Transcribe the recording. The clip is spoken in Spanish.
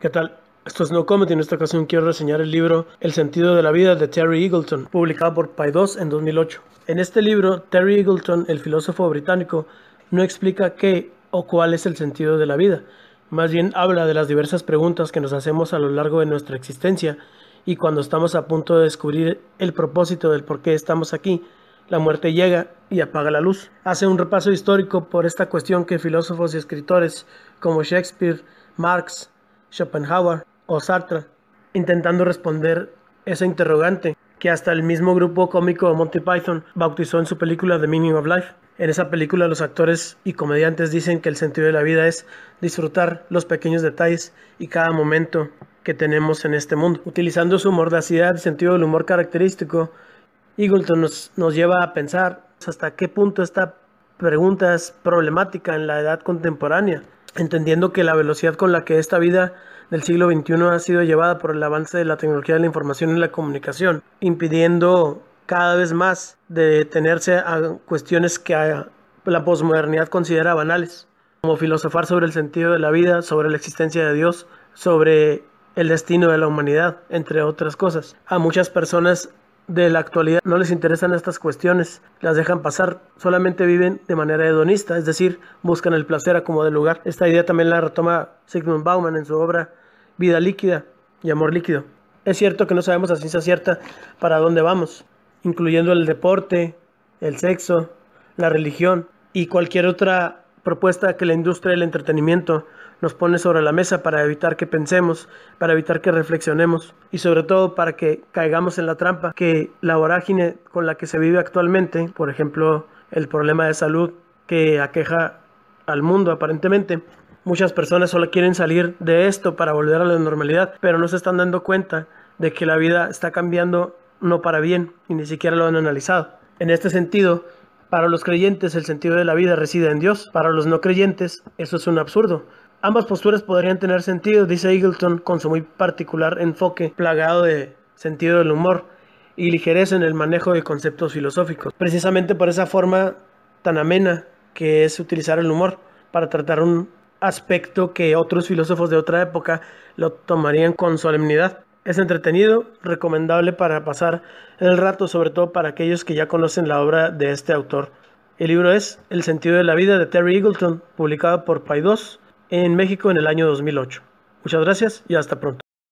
¿Qué tal? Esto es No Comedy. En esta ocasión quiero reseñar el libro El sentido de la vida de Terry Eagleton, publicado por Paidós en 2008. En este libro, Terry Eagleton, el filósofo británico, no explica qué o cuál es el sentido de la vida. Más bien habla de las diversas preguntas que nos hacemos a lo largo de nuestra existencia y cuando estamos a punto de descubrir el propósito del por qué estamos aquí, la muerte llega y apaga la luz. Hace un repaso histórico por esta cuestión que filósofos y escritores como Shakespeare, Marx, Schopenhauer o Sartre, intentando responder esa interrogante que hasta el mismo grupo cómico Monty Python bautizó en su película The Meaning of Life. En esa película los actores y comediantes dicen que el sentido de la vida es disfrutar los pequeños detalles y cada momento que tenemos en este mundo. Utilizando su mordacidad y sentido del humor característico, Eagleton nos, nos lleva a pensar hasta qué punto esta pregunta es problemática en la edad contemporánea, entendiendo que la velocidad con la que esta vida del siglo XXI ha sido llevada por el avance de la tecnología de la información y la comunicación, impidiendo cada vez más detenerse a cuestiones que la posmodernidad considera banales, como filosofar sobre el sentido de la vida, sobre la existencia de Dios, sobre el destino de la humanidad, entre otras cosas. A muchas personas de la actualidad no les interesan estas cuestiones, las dejan pasar, solamente viven de manera hedonista, es decir, buscan el placer a como de lugar. Esta idea también la retoma Sigmund Bauman en su obra Vida líquida y amor líquido. Es cierto que no sabemos a ciencia cierta para dónde vamos, incluyendo el deporte, el sexo, la religión y cualquier otra propuesta que la industria del entretenimiento nos pone sobre la mesa para evitar que pensemos, para evitar que reflexionemos y sobre todo para que caigamos en la trampa que la vorágine con la que se vive actualmente, por ejemplo, el problema de salud que aqueja al mundo aparentemente. Muchas personas solo quieren salir de esto para volver a la normalidad, pero no se están dando cuenta de que la vida está cambiando no para bien y ni siquiera lo han analizado. En este sentido, para los creyentes el sentido de la vida reside en Dios, para los no creyentes eso es un absurdo. Ambas posturas podrían tener sentido, dice Eagleton, con su muy particular enfoque plagado de sentido del humor y ligereza en el manejo de conceptos filosóficos, precisamente por esa forma tan amena que es utilizar el humor para tratar un aspecto que otros filósofos de otra época lo tomarían con solemnidad. Es entretenido, recomendable para pasar el rato, sobre todo para aquellos que ya conocen la obra de este autor. El libro es El sentido de la vida de Terry Eagleton, publicado por Paidós en México en el año 2008. Muchas gracias y hasta pronto.